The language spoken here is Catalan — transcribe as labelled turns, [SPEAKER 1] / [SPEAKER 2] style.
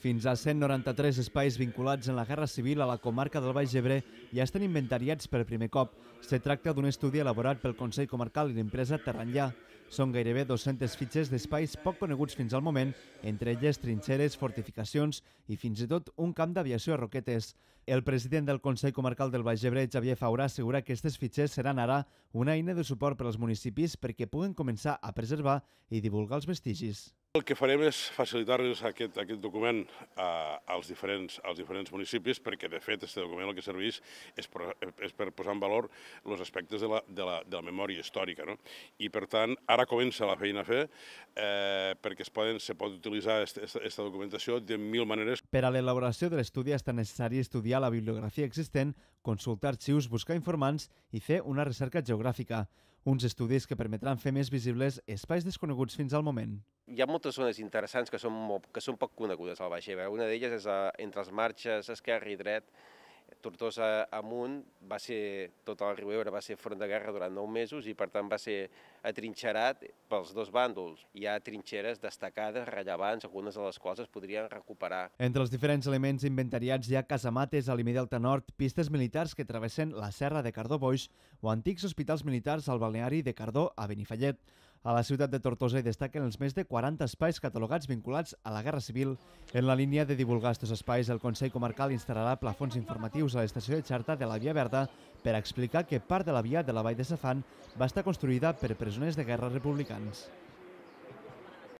[SPEAKER 1] Fins a 193 espais vinculats en la Guerra Civil a la comarca del Baix Ebre ja estan inventariats per primer cop. Se tracta d'un estudi elaborat pel Consell Comarcal i l'empresa Terranllà. Són gairebé 200 fitxes d'espais poc coneguts fins al moment, entre elles trinxeres, fortificacions i fins i tot un camp d'aviació a Roquetes. El president del Consell Comarcal del Baix Ebre, Xavier Faura, assegura que aquestes fitxers seran ara una eina de suport per als municipis perquè puguen començar a preservar i divulgar els vestigis.
[SPEAKER 2] El que farem és facilitar-los aquest, aquest document eh, als, diferents, als diferents municipis perquè, de fet, aquest document el que serveix és per, és per posar en valor els aspectes de la, de la, de la memòria històrica. No? I, per tant, ara comença la feina a fer eh, perquè es poden, se pot utilitzar aquesta documentació de mil maneres.
[SPEAKER 1] Per a l'elaboració de l'estudi és tan necessari estudiar la bibliografia existent, consultar arxius, buscar informants i fer una recerca geogràfica uns estudis que permetran fer més visibles espais desconeguts fins al moment.
[SPEAKER 3] Hi ha moltes zones interessants que són, molt, que són poc conegudes al Baix Ebre. Una d'elles és a, eh, entre els marxes esquerre i dret, Tortosa amunt va ser, tot el riu Ebre va ser front de guerra durant nou mesos i per tant va ser atrinxerat pels dos bàndols. Hi ha trinxeres destacades, rellevants, algunes de les quals es podrien recuperar.
[SPEAKER 1] Entre els diferents elements inventariats hi ha casamates a l'Imi Delta Nord, pistes militars que travessen la serra de Cardó Boix o antics hospitals militars al balneari de Cardó a Benifallet a la ciutat de Tortosa i destaquen els més de 40 espais catalogats vinculats a la Guerra Civil. En la línia de divulgar aquests espais, el Consell Comarcal instal·larà plafons informatius a l'estació de xarta de la Via Verda per explicar que part de la via de la Vall de Safan va estar construïda per presoners de guerra republicans.